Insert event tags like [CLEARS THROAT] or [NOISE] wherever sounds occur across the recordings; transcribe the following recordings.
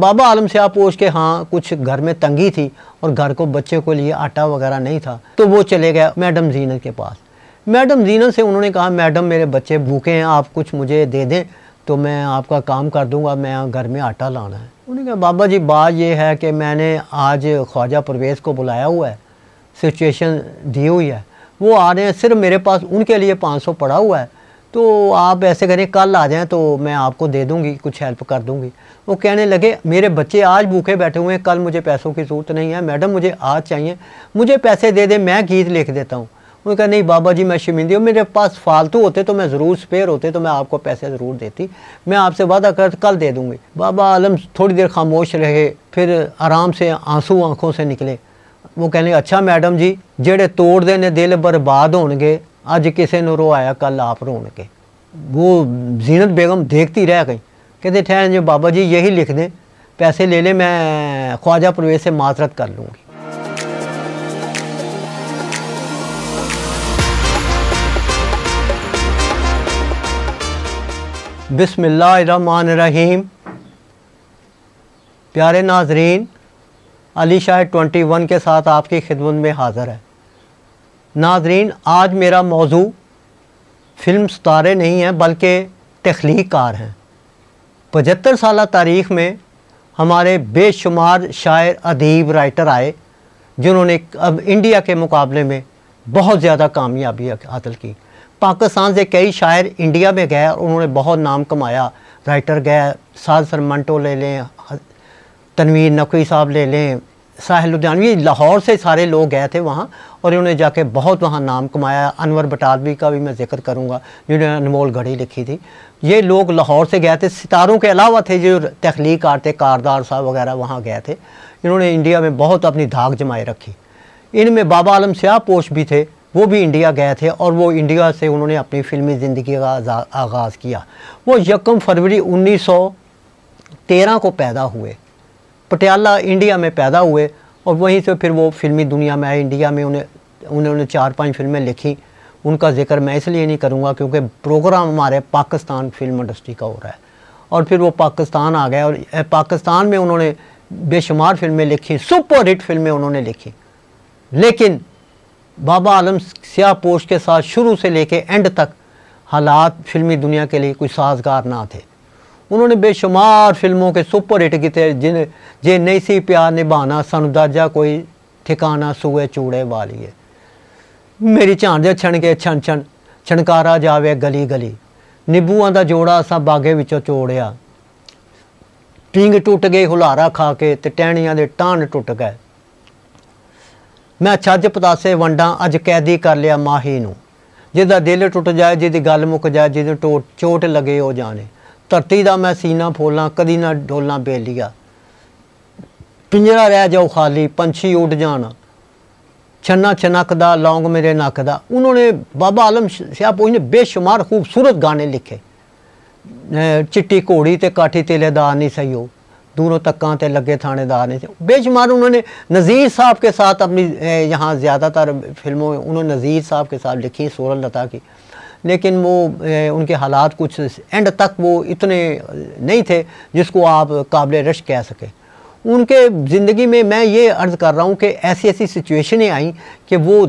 बाबा आलम से आप पूछ के हाँ कुछ घर में तंगी थी और घर को बच्चे को लिए आटा वगैरह नहीं था तो वो चले गए मैडम जीनत के पास मैडम जीनत से उन्होंने कहा मैडम मेरे बच्चे भूखे हैं आप कुछ मुझे दे दें तो मैं आपका काम कर दूंगा मैं घर में आटा लाना है उन्होंने कहा बाबा जी बात यह है कि मैंने आज ख्वाजा परवेज़ को बुलाया हुआ है सिचुएशन दी हुई है वो आ रहे हैं सिर्फ मेरे पास उनके लिए पाँच सौ पड़ा हुआ है तो आप ऐसे करें कल आ जाएं तो मैं आपको दे दूंगी कुछ हेल्प कर दूंगी वो कहने लगे मेरे बच्चे आज भूखे बैठे हुए हैं कल मुझे पैसों की ज़रूरत नहीं है मैडम मुझे आज चाहिए मुझे पैसे दे दे मैं गीत लिख देता हूँ उन्होंने कहा नहीं बाबा जी मैं शर्मिंदी हूँ मेरे पास फालतू होते तो मैं ज़रूर स्पेयर होते तो मैं आपको पैसे ज़रूर देती मैं आपसे वादा कर कल दे दूँगी बाबा आलम थोड़ी देर खामोश रहे फिर आराम से आंसू आँखों से निकले वो कहने अच्छा मैडम जी जेड़े तोड़ देने दिल बर्बाद होने किसी ने रोया कल आप रोन के वो जीनत बेगम देखती रह गई कहते ठहर जो बाबा जी यही लिख दें पैसे ले ले मैं ख्वाजा परवेज से माजरत कर लूँगी बिसमान रहीम प्यारे नाजरीन अली शाह ट्वेंटी वन के साथ आपकी खिदमत में हाज़िर है नाजरीन आज मेरा मौजू फिल्म सितारे नहीं हैं बल्कि तख्लीकार हैं पचहत्तर साल तारीख में हमारे बेशुमार शायर अदीब राइटर आए जिन्होंने अब इंडिया के मुकाबले में बहुत ज़्यादा कामयाबी हासिल की पाकिस्तान से कई शायर इंडिया में गए और उन्होंने बहुत नाम कमाया राइटर गए साज सर मंटो ले लें तनवीर नकवी साहब ले लें साहिल लुधियानवी लाहौर से सारे लोग गए थे वहाँ और इन्होंने जाके बहुत वहाँ नाम कमाया अनवर बटालवी का भी मैं जिक्र करूँगा जिन्होंने अनमोल घड़ी लिखी थी ये लोग लाहौर से गए थे सितारों के अलावा थे जो तख्लीकार थे कारदार साहब वगैरह वहाँ गए थे इन्होंने इंडिया में बहुत अपनी धाक जमाए रखी इनमें बाबा आलम स्याह पोश भी थे वो भी इंडिया गए थे और वो इंडिया से उन्होंने अपनी फिल्मी ज़िंदगी का आगाज़ किया वो यकम फरवरी 1913 को पैदा हुए पटियाला इंडिया में पैदा हुए और वहीं से फिर वो फिल्मी दुनिया में आए इंडिया में उन्हें उन्होंने चार पांच फिल्में लिखी उनका जिक्र मैं इसलिए नहीं करूँगा क्योंकि प्रोग्राम हमारे पाकिस्तान फिल्म इंडस्ट्री का हो रहा है और फिर वो पाकिस्तान आ गए और पाकिस्तान में उन्होंने बेशुमार फिल्में लिखी सुपर हिट फिल्में उन्होंने लिखी लेकिन बाबा आलम स्याह पोश के साथ शुरू से लेके एंड तक हालात फिल्मी दुनिया के लिए कोई साजगार ना थे ਉਹਨਾਂ ਨੇ ਬੇਸ਼ੁਮਾਰ ਫਿਲਮਾਂ ਕੇ ਸੁਪਰ ਹਿੱਟ ਕੀਤੇ ਜਿਨ ਜੇ ਨਹੀਂ ਸੀ ਪਿਆਰ ਨਿਭਾਣਾ ਸਾਨੂੰ ਦਾਜਾ ਕੋਈ ਠਿਕਾਣਾ ਸੂਏ ਚੂੜੇ ਵਾਲੀਏ ਮੇਰੀ ਝਾਂ ਦੇ ਛਣ ਕੇ ਛਣ ਛਣ ਛਣਕਾਰਾ ਜਾਵੇ ਗਲੀ ਗਲੀ ਨਿੰਬੂਆਂ ਦਾ ਜੋੜਾ ਅਸਾਂ ਬਾਗੇ ਵਿੱਚੋਂ ਚੋੜਿਆ ਟਿੰਗ ਟੁੱਟ ਗਏ ਹੁਲਾਰਾ ਖਾ ਕੇ ਤੇ ਟਹਿਣੀਆਂ ਦੇ ਟਾਣ ਟੁੱਟ ਗਏ ਮੈਂ ਛੱਜ ਪਤਾਸੇ ਵੰਡਾਂ ਅੱਜ ਕੈਦੀ ਕਰ ਲਿਆ ਮਾਹੀ ਨੂੰ ਜਿਹਦਾ ਦਿਲ ਟੁੱਟ ਜਾਏ ਜਿਹਦੀ ਗੱਲ ਮੁੱਕ ਜਾਏ ਜਿਹਦੇ ਚੋਟ ਲੱਗੇ ਹੋ ਜਾਣੇ धरती का मैं सीना फोलना कदी ना डोलना बेलिया पिंजरा रह जाओ खाली पंछी ਉੱਡ ਜਾਣ छन्ना छनक दा लौंग मेरे नक उन्होंने बाबा आलम सियापोज ने बेशुमार खूबसूरत गाने लिखे चिट्टी घोड़ी तो काठी तेलेदार नहीं सही हो दूरों तकों ते लगे थानेदार नहीं सही बेशुमार उन्होंने नज़ीर साहब के साथ अपनी यहाँ ज़्यादातर फिल्मों उन्होंने नज़ीर साहब के साथ लिखी सोरल लता की लेकिन वो उनके हालात कुछ एंड तक वो इतने नहीं थे जिसको आप काबिल रश कह सकें उनके ज़िंदगी में मैं ये अर्ज़ कर रहा हूँ कि ऐसी ऐसी सिचुएशनें आई कि वो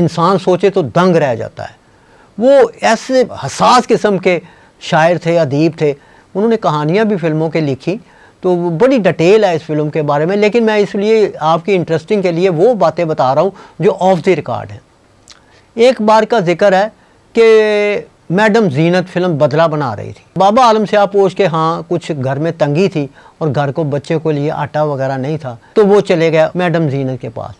इंसान सोचे तो दंग रह जाता है वो ऐसे हसास किस्म के शायर थे अदीब थे उन्होंने कहानियाँ भी फिल्मों के लिखी तो बड़ी डिटेल है इस फिल्म के बारे में लेकिन मैं इसलिए आपकी इंटरेस्टिंग के लिए वो बातें बता रहा हूँ जो ऑफ द रिकॉर्ड हैं एक बार का जिक्र है कि मैडम जीनत फिल्म बदला बना रही थी बाबा आलम से आप पूछ के हाँ कुछ घर में तंगी थी और घर को बच्चे को लिए आटा वगैरह नहीं था तो वो चले गए मैडम जीनत के पास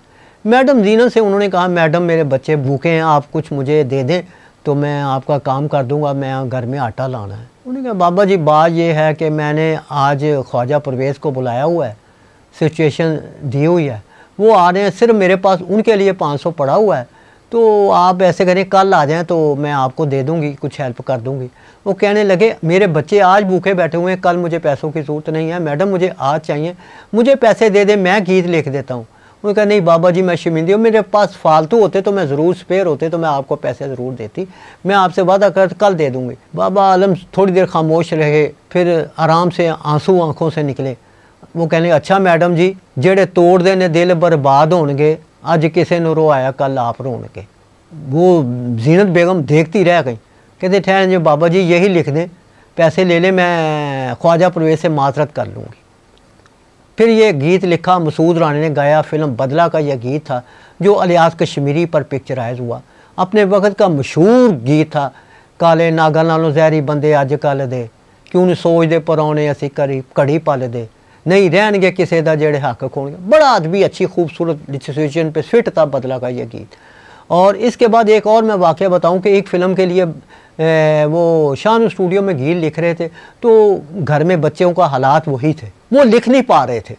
मैडम जीनत से उन्होंने कहा मैडम मेरे बच्चे भूखे हैं आप कुछ मुझे दे दें तो मैं आपका काम कर दूंगा मैं घर में आटा लाना है उन्होंने कहा बाबा जी बात यह है कि मैंने आज ख्वाजा परवेज़ को बुलाया हुआ है सिचुएशन दी हुई है वो आ रहे हैं सिर्फ मेरे पास उनके लिए पाँच सौ पड़ा हुआ है तो आप ऐसे करें कल आ जाएं तो मैं आपको दे दूंगी कुछ हेल्प कर दूंगी वो कहने लगे मेरे बच्चे आज भूखे बैठे हुए हैं कल मुझे पैसों की ज़रूरत नहीं है मैडम मुझे आज चाहिए मुझे पैसे दे दे मैं गीत लिख देता हूँ उन्होंने कहा नहीं बाबा जी मैं शर्मिंदी हूँ मेरे पास फालतू होते तो मैं ज़रूर स्पेयर होते तो मैं आपको पैसे ज़रूर देती मैं आपसे वादा कर कल दे दूँगी बाबा आलम थोड़ी देर खामोश रहे फिर आराम से आंसू आंखों से निकले वो कहने अच्छा मैडम जी जेड़े तोड़ देने दिल बर्बाद होने अज किसी ने रोया कल आप रोन के वो जीनत बेगम देखती रह गई कहते ठहन जो बाबा जी यही लिख दें पैसे ले लें मैं ख्वाजा परवेज से माजरत कर लूँगी फिर ये गीत लिखा मसूद रानी ने गाया फिल्म बदला का यह गीत था जो अलियास कश्मीरी पर पिक्चराइज हुआ अपने वक्त का मशहूर गीत था काले नागा नालों जहरी बंदे अजकल दे क्यों नहीं सोचते पराने असी करी घड़ी पल दे नहीं रहनगे किसी का जेडे हक खोन बड़ा आदमी अच्छी खूबसूरत सिचुएशन पे फिट था बदला का यह गीत और इसके बाद एक और मैं वाक़ बताऊँ कि एक फ़िल्म के लिए वो शान स्टूडियो में गीत लिख रहे थे तो घर में बच्चों का हालात वही थे वो लिख नहीं पा रहे थे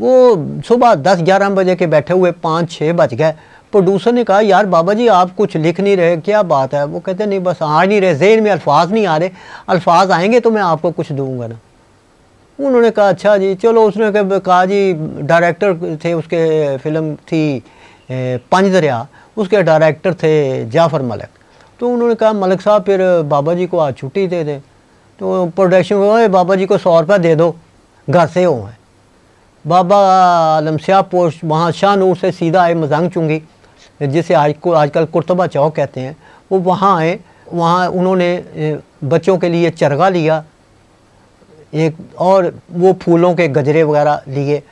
वो सुबह दस ग्यारह बजे के बैठे हुए पाँच छः बज गए प्रोड्यूसर ने कहा यार बाबा जी आप कुछ लिख नहीं रहे क्या बात है वो कहते नहीं बस आ नहीं रहे जेन में अल्फाज नहीं आ रहे अल्फाज आएंगे तो मैं आपको कुछ दूंगा ना उन्होंने कहा अच्छा जी चलो उसने कहा जी डायरेक्टर थे उसके फिल्म थी पंज दरिया उसके डायरेक्टर थे जाफ़र मलिक तो उन्होंने कहा मलिक साहब फिर बाबा जी को आज छुट्टी दे दें तो प्रोडक्शन को बाबा जी को सौ रुपया दे दो घर से हो हैं बाबा आलम स्याह पोस्ट वहाँ शाहनूर से सीधा आए मजंग चुंगी जिसे आज को आजकल कुर्तबा चौक कहते हैं वो वहाँ आए वहाँ उन्होंने बच्चों के लिए चरगा लिया एक और वो फूलों के गजरे वगैरह लिए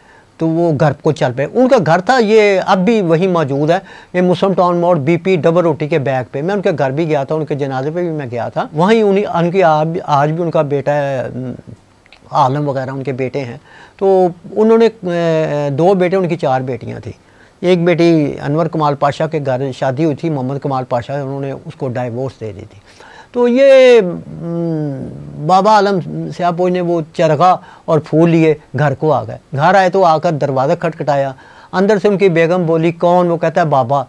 तो वो घर को चल पे उनका घर था ये अब भी वही मौजूद है ये मुस्लिम टाउन मोड़ बीपी डबल रोटी के बैग पे मैं उनके घर भी गया था उनके जनाजे पे भी मैं गया था वहीं उन्हीं उनकी आज आज भी उनका बेटा है आलम वगैरह उनके बेटे हैं तो उन्होंने दो बेटे उनकी चार बेटियाँ थी एक बेटी अनवर कमाल पाशा के घर शादी हुई थी मोहम्मद कमाल पाशा उन्होंने उसको डाइवोर्स दे दी थी तो ये हम्म, बाबा आलम स्यापोज ने वो चरखा और फूल लिए घर को आ गए घर आए तो आकर दरवाज़ा खटखटाया अंदर से उनकी बेगम बोली कौन वो कहता है बाबा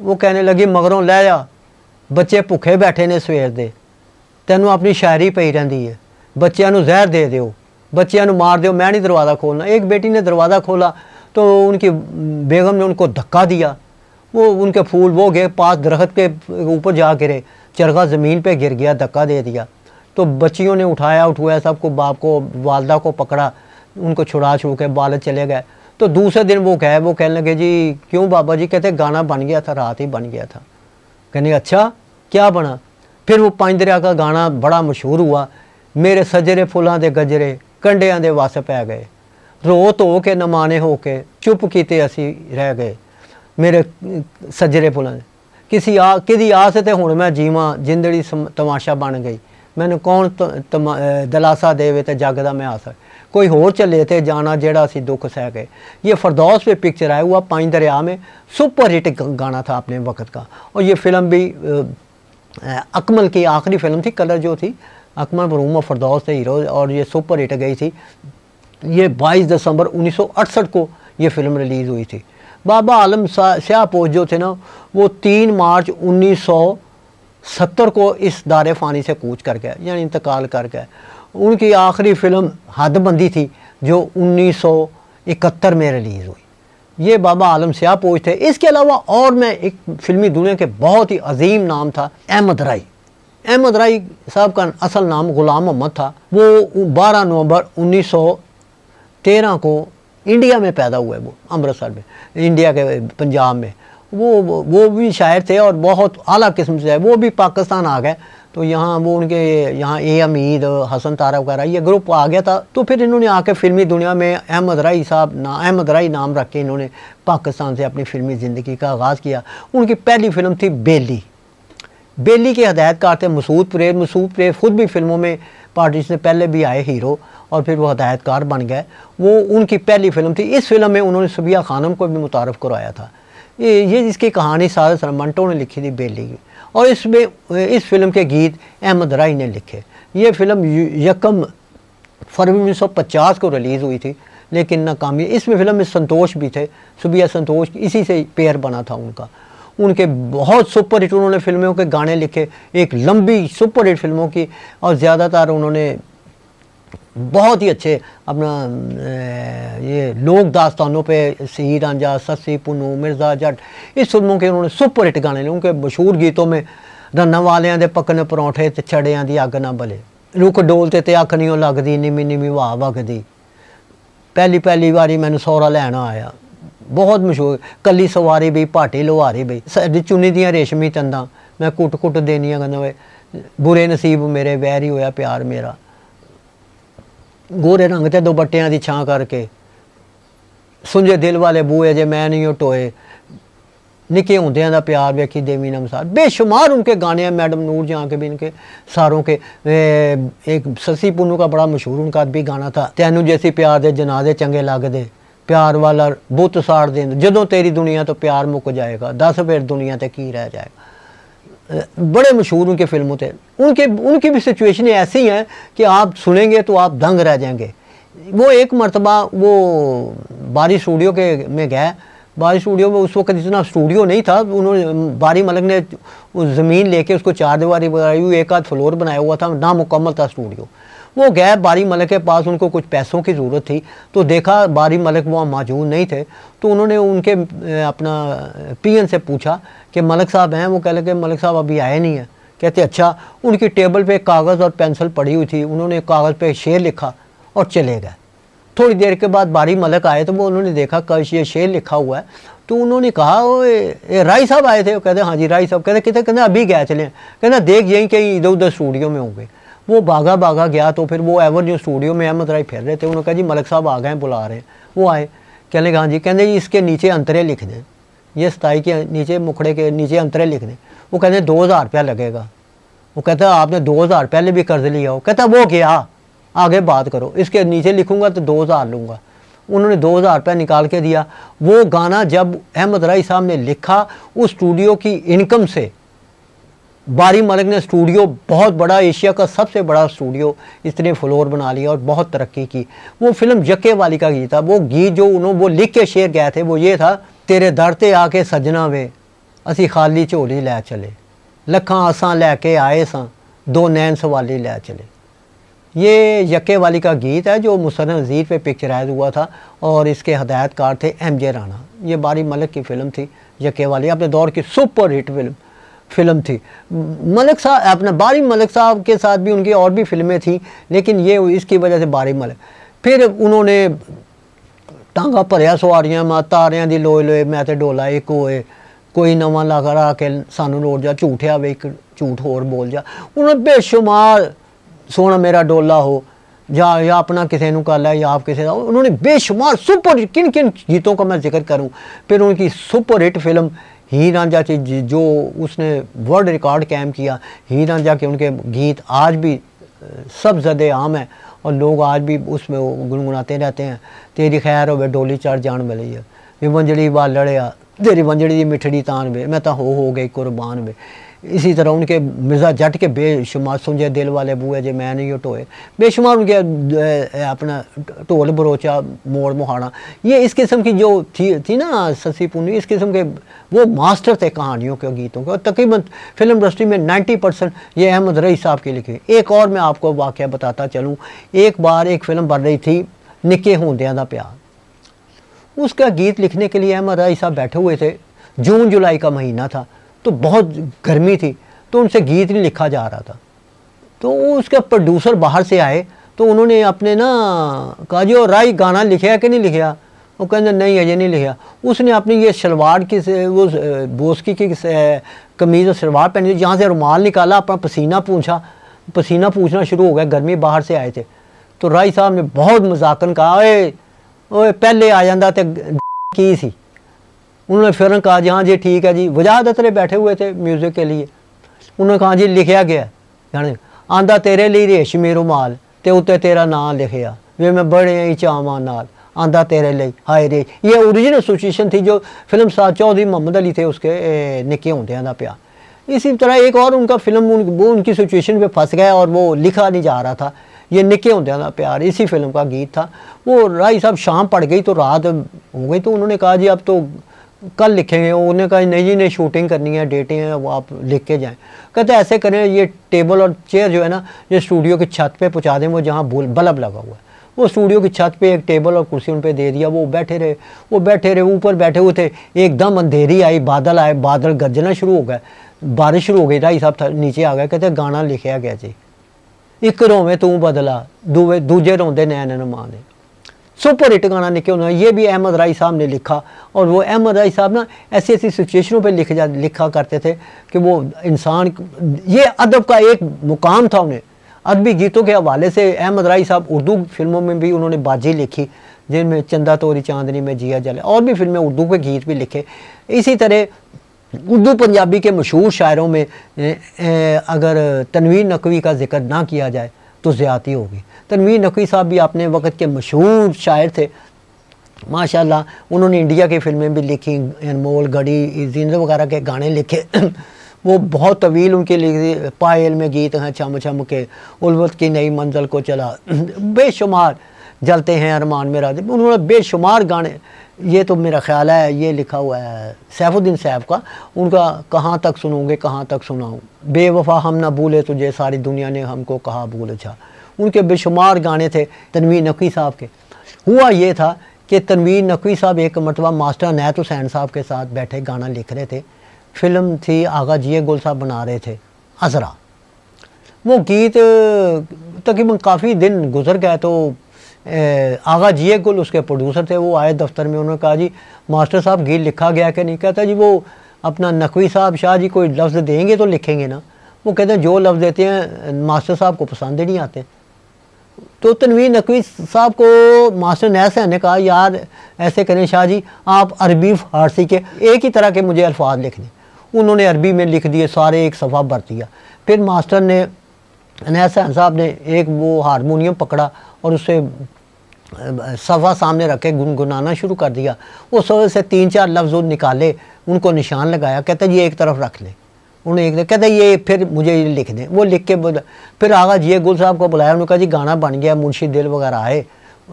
वो कहने लगी मगरों ले जा बच्चे भुखे बैठे ने सवेर दे ਤੈਨੂੰ अपनी शायरी पई रही है बच्चों जहर दे दौ बच्चों ਬੱਚਿਆਂ मार ਮਾਰ मैं नहीं दरवाज़ा खोलना एक बेटी ने दरवाज़ा खोला तो उनकी हम्म, बेगम ने उनको धक्का दिया वो उनके फूल वो गए पास दरख्त के ऊपर जा गिरे चरखा ज़मीन पे गिर गया धक्का दे दिया तो बच्चियों ने उठाया उठवाया सबको बाप को वालदा को पकड़ा उनको छुड़ा छुड़ के बालद चले गए तो दूसरे दिन वो गए वो कहने लगे जी क्यों बाबा जी कहते गाना बन गया था रात ही बन गया था कहने अच्छा क्या बना फिर वो ਪੰਜ दरिया का गाना बड़ा मशहूर हुआ मेरे ਸਜਰੇ ਫੁੱਲਾਂ ਦੇ ਗਜਰੇ ਕੰਡਿਆਂ ਦੇ ਵਸ ਪੈ ਗਏ ਰੋ ਧੋ ਕੇ ਨਮਾਨੇ ਹੋ ਕੇ ਚੁੱਪ ਕੀਤੇ ਅਸੀਂ ਰਹਿ ਗਏ ਮੇਰੇ ਸਜਰੇ ਫੁੱਲਾਂ किसी आ किसी आस ते हूँ मैं जीवां जिंदड़ी सम तमाशा बन गई ਮੈਨੂੰ ਕੌਣ ਦਲਾਸਾ ਦੇਵੇ ਤੇ ਜੱਗ ਦਾ मैं आस कोई होर ਚੱਲੇ थे जाना ਜਿਹੜਾ ਅਸੀਂ दुख सह गए ये फरदौस पे पिक्चर आया हुआ पांच दरिया में सुपर हिट गाना था अपने वक्त का और ये फिल्म भी अकमल की आखिरी फिल्म थी कलर जो थी अकमल मरूम और फरदौस थे हीरो और ये सुपर हिट गई थी ये 22 दिसंबर 1968 को ये फिल्म रिलीज़ हुई थी बाबा आलम स्यापोज जो थे ना वो तीन मार्च उन्नीस सौ सत्तर को इस दार फ़ानी से कूच कर गए यानी इंतकाल कर गए उनकी आखिरी फ़िल्म हदबंदी थी जो उन्नीस सौ इकहत्तर में रिलीज़ हुई ये बाबा आलम स्यापोज थे इसके अलावा और मैं एक फिल्मी दुनिया के बहुत ही अजीम नाम था अहमद राई अहमद राई साहब का असल नाम ग़ुलाम मोहम्मद था वो बारह नवंबर तेरह को इंडिया में पैदा हुए वो अमृतसर में इंडिया के पंजाब में वो वो भी शायर थे और बहुत अला किस्म से वो भी पाकिस्तान आ गए तो यहाँ वो उनके यहाँ ए अमीद हसन तारा वगैरह ये ग्रुप आ गया था तो फिर इन्होंने आके फिल्मी दुनिया में अहमद राई साहब ना अहमद राई नाम रख के इन्होंने पाकिस्तान से अपनी फिल्मी ज़िंदगी का आगाज़ किया उनकी पहली फिल्म थी बेली बेली के हदायतकार थे मसूद परेर मसूद परेर ख़ुद भी फिल्मों में पार्टी से पहले भी आए हीरो और फिर वो हदायतकार बन गए वो उनकी पहली फिल्म थी इस फिल्म में उन्होंने सुबिया खानम को भी मुतारफ़ करवाया था ये ये इसकी कहानी सादत रमंटो ने लिखी थी बेली की और इसमें इस फिल्म के गीत अहमद राय ने लिखे ये फिल्म यकम फरवरी उन्नीस को रिलीज़ हुई थी लेकिन नाकामी इसमें फिल्म में संतोष भी थे सुबिया संतोष इसी से पेयर बना था उनका उनके बहुत सुपर हिट उन्होंने फिल्मों के गाने लिखे एक लंबी सुपर हिट फिल्मों की और ज़्यादातर उन्होंने ਬਹੁਤ बहुत ही अच्छे अपना ये लोक दास्तानों पे सीर अंजा सस्सी पुनू मिर्जा जट इस फिल्मों के ਸੁਪਰ ਹਿੱਟ ਗਾਣੇ गाने उनके मशहूर गीतों में ਰੰਨ ਵਾਲਿਆਂ ਦੇ ਪੱਕਨੇ ਪਰੌਂਠੇ ਤੇ ਛੜਿਆਂ ਦੀ ਅੱਗ ਨਾ ਬਲੇ ਰੁਕ ਡੋਲ ਤੇ ਤੇ ਅੱਖ ਨਹੀਂ ਲੱਗਦੀ ਨਿਮੀ ਨਿਮੀ ਵਾ ਵਗਦੀ ਪਹਿਲੀ ਪਹਿਲੀ ਵਾਰੀ ਮੈਨੂੰ ਸੌਰਾ ਲੈਣ ਆਇਆ ਬਹੁਤ ਮਸ਼ਹੂਰ ਕੱਲੀ ਸਵਾਰੀ ਬਈ ਪਾਟੇ ਲੋਹਾਰੇ ਬਈ ਸਾਡੀ ਚੁੰਨੀ ਦੀਆਂ ਰੇਸ਼ਮੀ ਚੰਦਾ ਮੈਂ ਕੁੱਟ ਕੁੱਟ ਦੇਣੀਆਂ ਗੰਦਵੇ ਬੁਰੇ ਨਸੀਬ ਮੇਰੇ ਵੈਰੀ ਹੋਇਆ ਪਿਆਰ ਮੇਰਾ ਗੋਰੇ ਰੰਗ ਤੇ ਦੁਪੱਟਿਆਂ ਦੀ ਛਾਂ ਕਰਕੇ ਸੁੰਝੇ ਦਿਲ ਵਾਲੇ ਬੂਏ ਜੇ ਮੈਂ ਨਹੀਂ ਟੋਏ ਨਿੱਕੇ ਹੁੰਦਿਆਂ ਦਾ ਪਿਆਰ ਵੇਖੀ ਦੇਵੀ ਨਮਸਾਰ ਬੇਸ਼ੁਮਾਰ उनके ਗਾਣੇ ਆ ਮੈਡਮ ਨੂਰ ਜਾਂ ਕੇ भी इनके ਸਾਰੋਂ ਕੇ ਇੱਕ ਸਸੀ ਪੁੰਨੂ ਦਾ ਬੜਾ ਮਸ਼ਹੂਰ उनका ਵੀ ਗਾਣਾ ਥਾ ਤੈਨੂੰ ਜੈਸੀ ਪਿਆਰ ਦੇ ਜਨਾਜ਼ੇ ਚੰਗੇ ਲੱਗਦੇ ਪਿਆਰ ਵਾਲਾ ਬੁੱਤ ਸਾੜ ਦੇ ਜਦੋਂ ਤੇਰੀ ਦੁਨੀਆ ਤੋਂ ਪਿਆਰ ਮੁੱਕ ਜਾਏਗਾ ਦੱਸ ਫਿਰ ਦੁਨੀਆ ਤੇ ਕੀ ਰਹਿ ਜਾਏਗਾ बड़े मशहूर उनके फिल्मों थे उनके उनकी भी सिचुएशनें ऐसी हैं कि आप सुनेंगे तो आप दंग रह जाएंगे वो एक मरतबा वो बारी स्टूडियो के में गए बारी स्टूडियो में उस वक्त इतना स्टूडियो नहीं था उन्होंने बारी मलक ने उस ज़मीन लेके उसको चार दीवारी बनाई हुई एक आध फ्लोर बनाया हुआ था नामुकम्मल था स्टूडियो वो गए बारी मलिक के पास उनको कुछ पैसों की ज़रूरत थी तो देखा बारी मलिक वहाँ मौजूद नहीं थे तो उन्होंने उनके अपना पीएन से पूछा कि मलिक साहब हैं वो कह लगे मलिक साहब अभी आए नहीं हैं कहते अच्छा उनकी टेबल पे कागज़ और पेंसिल पड़ी हुई थी उन्होंने कागज़ पर शेर लिखा और चले गए थोड़ी देर के बाद बारी मलक आए तो वो उन्होंने देखा कश ये शेर लिखा हुआ है तो उन्होंने कहा वो ये राय साहब आए थे वो कहते हाँ जी राय साहब कहते कितने कहते अभी गया चले कहते देख यहीं कहीं इधर उधर स्टूडियो में होंगे वो भागा भागा गया तो फिर वो एवर जो स्टूडियो में अहमद राय फिर रहे थे उन्होंने कहा जी मलक साहब आ गए बुला रहे हैं वो आए कहने कहा जी कहने जी इसके नीचे अंतरे लिख दें ये सताई के नीचे मुखड़े के नीचे अंतरे लिख दें वो कहते दो हज़ार रुपया लगेगा वो कहता आपने दो हज़ार पहले भी कर्ज लिया हो कहता वो क्या आगे बात करो इसके नीचे लिखूंगा तो दो हज़ार लूँगा उन्होंने दो हज़ार रुपया निकाल के दिया वो गाना जब अहमद राय साहब ने लिखा उस स्टूडियो की इनकम से बारी मलिक ने स्टूडियो बहुत बड़ा एशिया का सबसे बड़ा स्टूडियो इतने फ्लोर बना लिया और बहुत तरक्की की वो फिल्म जक्के वाली का गीत था वो गीत जो उन्होंने वो लिख के शेयर गए थे वो ये था तेरे दर ते आके सजना वे असी खाली झोली लै चले लखा आसा लैके आए सा दो नैन सवाली लै चले ये यके वाली का गीत है जो मुसन नज़ीर पे पिक्चराइज हुआ था और इसके हदायतकार थे एम जे राणा ये बारी मलिक की फ़िल्म थी यके वाली अपने दौर की सुपर हिट फिल्म फिल्म थी मलिक साहब अपना बारी मलिक साहब के साथ भी उनकी और भी फिल्में थीं लेकिन ये इसकी वजह से बारी मलिक फिर उन्होंने टांगा भरिया सवारियां मां तारियां दी लोए लोए मैं तो डोला एक होए कोई नवा लाकर के सानू लोड़ जा झूठ वे एक झूठ होर बोल जा उन्होंने बेशुमार सोना मेरा डोला हो या या अपना किसी ने कर लिया या आप किसी का उन्होंने बेशुमार सुपर किन किन गीतों का मैं जिक्र करूँ फिर उनकी super hit film Heer Ranjha से जो उसने वर्ल्ड रिकॉर्ड कैम किया ही रांझा के उनके गीत आज भी सब जदे आम हैं और लोग आज भी उसमें गुनगुनाते रहते हैं तेरी खैर होवे डोली चढ़ जान मिली है भी वाल लड़े लड़िया तेरी मंजड़ी मिठड़ी तान वे मैं तो हो हो गई कुर्बान में इसी तरह उनके मिर्ज़ा जट के बेशुमार सुंजे दिल वाले बूए जे मैं नहीं टोए बेशुमार उनके अपना ढोल बरोचा मोड़ मुहाना ये इस किस्म की जो थी थी ना ससी पुनी इस किस्म के वो मास्टर थे कहानियों के गीतों के और तकरीबन फिल्म इंडस्ट्री में 90 परसेंट ये अहमद रई साहब की लिखी एक और मैं आपको वाक़ बताता चलूँ एक बार एक फिल्म बन रही थी निके होंदिया का प्यार उसका गीत लिखने के लिए अहमद रई साहब बैठे हुए थे जून जुलाई का महीना था तो बहुत गर्मी थी तो उनसे गीत नहीं लिखा जा रहा था तो उसके प्रोड्यूसर बाहर से आए तो उन्होंने अपने ना कहा जी और राय गाना लिखा कि नहीं लिखा वो कहते नहीं अजय नहीं लिखा उसने अपनी ये शलवार की से वो बोस्की की कमीज़ और शलवार पहनी जहाँ से रुमाल निकाला अपना पसीना पूछा पसीना पूछना शुरू हो गया गर्मी बाहर से आए थे तो राय साहब ने बहुत मजाकन कहा ओए ओए पहले आ जाता तो की सी उन्होंने फिर कहा जी हाँ जी ठीक है जी वजाह दतरे बैठे हुए थे म्यूज़िक के लिए उन्होंने कहा जी लिखा गया यानी आंदा तेरे लिए रेशमी रुमाल ते उत्ते तेरा नाम लिखा वे मैं बड़े ही चावा नाल आंदा तेरे लिए हाय रे ये ओरिजिनल एसोसिएशन थी जो फिल्म साज चौधरी मोहम्मद अली थे उसके निके होंदे का प्यार इसी तरह एक और उनका फिल्म उन, वो उनकी सिचुएशन पे फंस गया और वो लिखा नहीं जा रहा था ये निके होंदे का प्यार इसी फिल्म का गीत था वो राय साहब शाम पड़ गई तो रात हो गई तो उन्होंने कहा जी अब तो कल लिखेंगे उन्होंने कहा नई जी नई शूटिंग करनी है डेटें हैं वो आप लिख के जाएँ कहते ऐसे करें ये टेबल और चेयर जो है ना ये स्टूडियो की छत पे पहुँचा दें वो जहाँ बल्ब लगा हुआ है वो स्टूडियो की छत पे एक टेबल और कुर्सी उन पर दे दिया वो बैठे रहे वो बैठे रहे ऊपर बैठे हुए थे एकदम अंधेरी आई बादल आए बादल गरजना शुरू हो गए बारिश शुरू हो गई ढाई साहब नीचे आ गए कहते गाना लिखे गया जी एक रोवे तू बदला दूजे रोंदे नैन नमाने सुपर हिट गाना निकल होना ये भी अहमद राय साहब ने लिखा और वो अहमद राय साहब ना ऐसी ऐसी सिचुएशनों पे लिख जा लिखा करते थे कि वो इंसान ये अदब का एक मुकाम था उन्हें अदबी गीतों के हवाले से अहमद राय साहब उर्दू फिल्मों में भी उन्होंने बाजी लिखी जिनमें चंदा तोरी चांदनी में जिया जले और भी फिल्में उर्दू के गीत भी लिखे इसी तरह उर्दू पंजाबी के मशहूर शायरों में अगर तनवीर नकवी का जिक्र ना किया जाए तो ज़्यादा होगी तनवीर नकवी साहब भी अपने वक्त के मशहूर शायर थे माशाल्लाह उन्होंने इंडिया की फ़िल्में भी लिखी अनमोल गड़ी जिंद वगैरह के गाने लिखे [CLEARS THROAT] वो बहुत तवील उनके लिए पायल में गीत हैं चम चम के उलवत की नई मंजिल को चला [CLEARS THROAT] बेशुमार जलते हैं अरमान में उन्होंने बेशुमार गाने ये तो मेरा ख्याल है ये लिखा हुआ है सैफुद्दीन साहब का उनका कहाँ तक सुनोगे कहाँ तक सुनाऊँ बेवफा हम ना भूले तुझे सारी दुनिया ने हमको कहा भूल छा उनके बेशुमार गाने थे तनवीर नकवी साहब के हुआ ये था कि तनवीर नकवी साहब एक मरतबा मास्टर नैत हुसैन साहब के साथ बैठे गाना लिख रहे थे फिल्म थी आगा जिए गुल साहब बना रहे थे अजरा वो गीत तकरीबन काफ़ी दिन गुजर गए तो आगा जी गुल उसके प्रोड्यूसर थे वो आए दफ्तर में उन्होंने कहा जी मास्टर साहब गीत लिखा गया कि नहीं कहता जी वो अपना नकवी साहब शाह जी कोई लफ्ज़ देंगे तो लिखेंगे ना वो कहते हैं जो लफ्ज़ देते हैं मास्टर साहब को पसंद ही नहीं आते तो तनवीर नकवी साहब को मास्टर नैस ने कहा यार ऐसे करें शाह जी आप अरबी फारसी के एक ही तरह के मुझे अल्फाज लिख दें उन्होंने अरबी में लिख दिए सारे एक सफ़ा भर दिया फिर मास्टर ने अनैस साहब ने एक वो हारमोनियम पकड़ा और उससे सफ़ा सामने रखे गुनगुनाना शुरू कर दिया उस वजह से तीन चार लफ्ज़ निकाले उनको निशान लगाया कहते ये एक तरफ रख लें उन्हें एक कहते ये फिर मुझे ये लिख दें वो लिख के फिर आगा जी गुल साहब को बुलाया उन्होंने कहा जी गाना बन गया मुंशी दिल वगैरह आए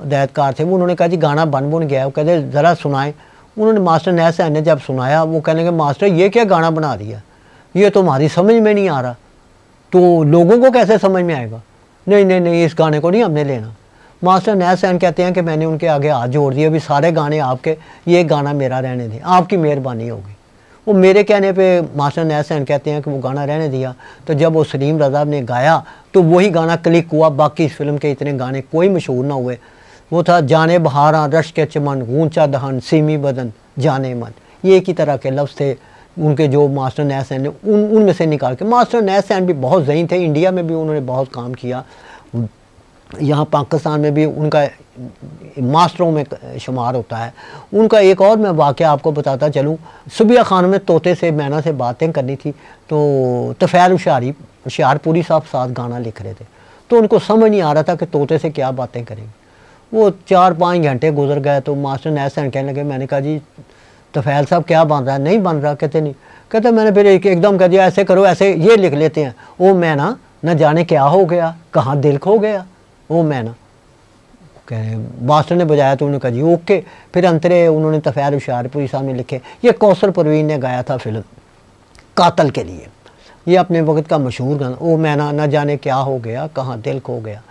दैतकार थे वो उन्होंने कहा जी गाना बन बुन गया वो कहते ज़रा सुनाएं उन्होंने मास्टर नैस ने जब सुनाया वो कहने के मास्टर ये क्या गाना बना दिया ये तुम्हारी समझ में नहीं आ रहा तो लोगों को कैसे समझ में आएगा नहीं नहीं नहीं इस गाने को नहीं हमने लेना मास्टर नहसैन कहते हैं कि मैंने उनके आगे हाथ जोड़ दिए अभी सारे गाने आपके ये गाना मेरा रहने दें आपकी मेहरबानी होगी वो मेरे कहने पे मास्टर नहसैन कहते हैं कि वो गाना रहने दिया तो जब वो सलीम रजा ने गाया तो वही गाना क्लिक हुआ बाकी इस फिल्म के इतने गाने कोई मशहूर ना हुए वो था जाने बहारा रश के चमन गूंचा दहन सीमी बदन जाने मन ये एक ही तरह के लफ्ज़ थे उनके जो मास्टर नैसन उन उनमें से निकाल के मास्टर नैसन भी बहुत जहीन थे इंडिया में भी उन्होंने बहुत काम किया यहाँ पाकिस्तान में भी उनका मास्टरों में शुमार होता है उनका एक और मैं वाक़ आपको बताता चलूँ सुबिया खान में तोते से मैना से बातें करनी थी तो तफैर उशारी हुशारपुरी साहब साथ गाना लिख रहे थे तो उनको समझ नहीं आ रहा था कि तोते से क्या बातें करेंगे वो चार पाँच घंटे गुजर गए तो मास्टर नैसन कहने लगे मैंने कहा जी तो फैल साहब क्या बन रहा है नहीं बन रहा कहते नहीं कहते मैंने फिर एक एकदम कह दिया ऐसे करो ऐसे ये लिख लेते हैं ओ मैं ना न जाने क्या हो गया कहाँ दिल खो गया ओ मैं ना कह मास्टर ने बजाया तो उन्होंने कहा जी ओके फिर अंतरे उन्होंने तफैर तो हुशारपुरी साहब ने लिखे ये कौसर परवीन ने गाया था फिल्म कातल के लिए ये अपने वक्त का मशहूर गाना ओ ना न जाने क्या हो गया कहाँ दिल खो गया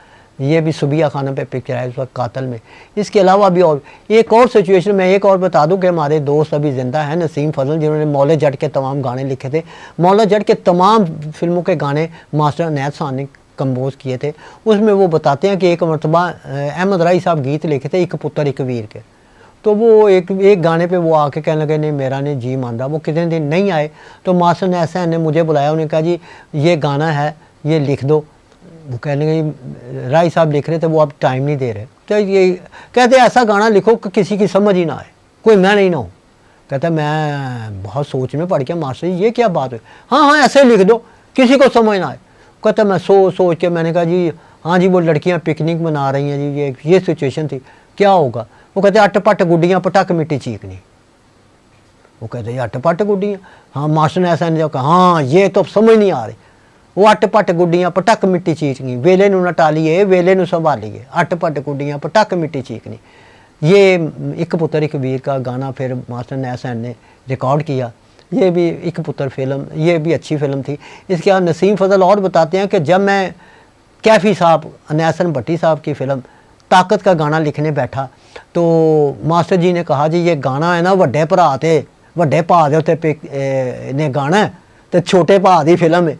ये भी सुबिया खाना पे पिक्चर है इस वक्त कातल में इसके अलावा भी और एक और सिचुएशन में एक और बता दूं कि हमारे दोस्त अभी ज़िंदा हैं नसीम फजल जिन्होंने मौला जट के तमाम गाने लिखे थे मौला जट के तमाम फिल्मों के गाने मास्टर अनैत ने कंपोज़ किए थे उसमें वो बताते हैं कि एक मरतबा अहमद राई साहब गीत लिखे थे एक पुत्र एक वीर के तो वो एक एक गाने पे वो आके कहने लगे नहीं मेरा नहीं जी मान रहा वो कितने दिन नहीं आए तो मास्टर ने ऐसा ने मुझे बुलाया उन्हें कहा जी ये गाना है ये लिख दो वो कहने लेंगे राय साहब लिख रहे थे वो आप टाइम नहीं दे रहे तो ये कहते ऐसा गाना लिखो कि किसी की समझ ही ना आए कोई मैं नहीं ना हूँ कहता मैं बहुत सोच में पढ़ के मास्टर जी ये क्या बात है हाँ हाँ ऐसे लिख दो किसी को समझ ना आए कहता मैं सोच सोच के मैंने कहा जी हाँ जी वो लड़कियाँ पिकनिक मना रही हैं जी ये ये सिचुएशन थी क्या होगा वो कहते अट पट गुडियाँ पटक मिट्टी चीकनी वो कहते अट पट गुडियाँ हाँ मास्टर ने ऐसा नहीं कहा हाँ ये तो समझ नहीं आ रही ਉਹ ਅੱਟ-ਪੱਟ ਗੁੱਡੀਆਂ ਪਟਕ ਮਿੱਟੀ ਚੀਕਣੀ ਵੇਲੇ ਨੂੰ ਨਟਾਲੀਏ ਵੇਲੇ ਨੂੰ ਸੰਭਾਲੀਏ ਅੱਟ-ਪੱਟ पटक मिट्टी चीकनी ये एक पुत्र एक वीर का गाना फिर मास्टर नैसैन ने रिकॉर्ड किया ये भी एक पुत्र फिल्म ये भी अच्छी फिल्म थी इसके बाद नसीम फजल और बताते हैं कि जब मैं कैफ़ी साहब नैसन भट्टी साहब की फ़िल्म ताकत का गाना लिखने बैठा तो मास्टर जी ने कहा जी ये ਗਾਣਾ है ना ਵੱਡੇ ਭਰਾ थे ਵੱਡੇ भा के उ ਨੇ ਗਾਣਾ ਤੇ ਛੋਟੇ ਭਾ ਦੀ फिल्म ਹੈ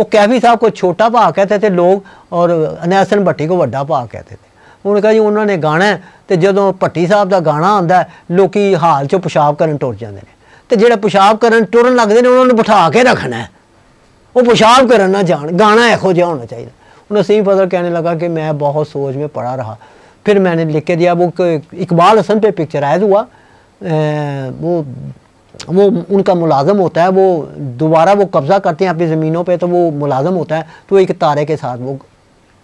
ਉਹ ਕੈਵੀ ਸਾਹਿਬ ਕੋ ਛੋਟਾ भा ਕਹਤੇ ਤੇ ਲੋਕ ਔਰ ਅਨੈਸਨ ਭੱਟੀ ਕੋ ਵੱਡਾ ਭਾ ਕਹਤੇ ਉਹਨੇ ਕਹਾ ਜੀ ਉਹਨਾਂ ਨੇ ਗਾਣਾ ਤੇ ਜਦੋਂ ਭੱਟੀ ਸਾਹਿਬ ਦਾ ਗਾਣਾ ਆਉਂਦਾ ਲੋਕੀ ਹਾਲ ਚੋਂ ਪਿਸ਼ਾਬ ਕਰਨ ਟੁਰ ਜਾਂਦੇ ਨੇ ਤੇ ਜਿਹੜਾ ਪਿਸ਼ਾਬ ਕਰਨ ਟੁਰਨ ਲੱਗਦੇ ਨੇ ਉਹਨਾਂ ਨੂੰ ਬਿਠਾ ਕੇ ਰੱਖਣਾ ਉਹ ਪਿਸ਼ਾਬ ਕਰਨ ਨਾ ਜਾਣ ਗਾਣਾ ਇਹੋ ਜਿਹਾ ਹੋਣਾ ਚਾਹੀਦਾ ਉਹਨਾਂ ਸਹੀ ਫਜ਼ਲ ਕਹਿਣੇ ਲੱਗਾ ਕਿ ਮੈਂ ਬਹੁਤ ਸੋਚ में ਪੜਾ ਰਹਾ ਫਿਰ मैंने ਲਿਖ ਕੇ दिया ਉਹ ਇਕਬਾਲ ਹਸਨ ਤੇ पिक्चराइज हुआ ਉਹ वो उनका मुलाजम होता है वो दोबारा वो कब्ज़ा करते हैं अपनी ज़मीनों पे तो वो मुलाजम होता है तो एक तारे के साथ वो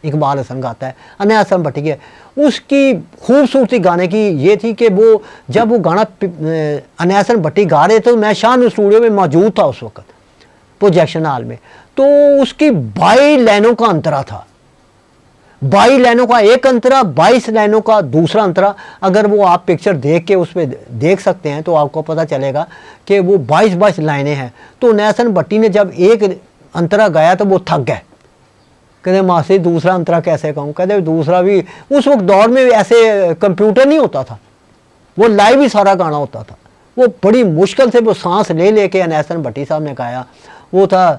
इकबाल हसन गाता है अनया हसन है उसकी खूबसूरती गाने की ये थी कि वो जब वो गाना अनया हसन भट्टी गा रहे थे तो मैं शाम स्टूडियो में मौजूद था उस वक्त प्रोजेक्शन हाल में तो उसकी बाई लाइनों का अंतरा था बाई लाइनों का एक अंतरा बाईस लाइनों का दूसरा अंतरा अगर वो आप पिक्चर देख के उस पर देख सकते हैं तो आपको पता चलेगा कि वो बाईस बाईस लाइनें हैं तो नैसन भट्टी ने जब एक अंतरा गाया तो वो थक गए कहते मासी दूसरा अंतरा कैसे कहूँ कहते दूसरा भी उस वक्त दौर में ऐसे कंप्यूटर नहीं होता था वो लाइव ही सारा गाना होता था वो बड़ी मुश्किल से वो सांस ले लेके अनैसन भट्टी साहब ने गाया वो था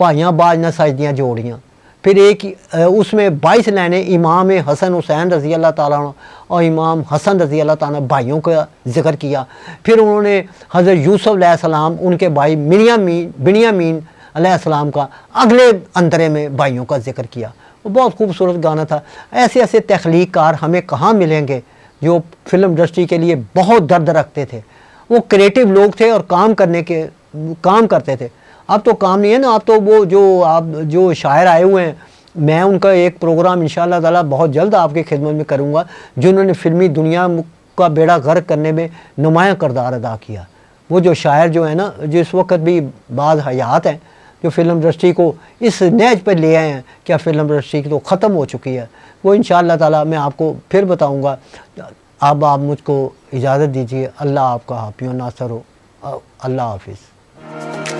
भाइया बाज न सजदियाँ जोड़ियाँ फिर एक उसमें बाईस लाइने इमाम हसन हुसैन रज़ी अल्लाह ताला और इमाम हसन रज़ी अल्लाह ताला भाइयों का जिक्र किया फिर उन्होंने हज़रत यूसुफ सलाम उनके भाई मिनियामीन बिनियामीन सलाम का अगले अंतरे में भाइयों का जिक्र किया वो बहुत खूबसूरत गाना था ऐसे ऐसे तख्लीक कार हमें कहाँ मिलेंगे जो फिल्म इंडस्ट्री के लिए बहुत दर्द रखते थे वो क्रिएटिव लोग थे और काम करने के काम करते थे अब तो काम नहीं है ना अब तो वो जो आप जो शायर आए हुए हैं मैं उनका एक प्रोग्राम इन ताला बहुत जल्द आपकी खिदमत में करूँगा जिन्होंने फिल्मी दुनिया का बेड़ा गर्क करने में नुमाया करदार अदा किया वो जो शायर जो है ना जिस वक्त भी बाद हयात हैं जो फिल्म इंडस्ट्री को इस नेज पर ले आए हैं क्या फिल्म इंडस्ट्री की तो ख़त्म हो चुकी है वो इन ताला मैं आपको फिर बताऊँगा अब आप मुझको इजाज़त दीजिए अल्लाह आपका हाफियो नासर हो अल्लाह हाफिज़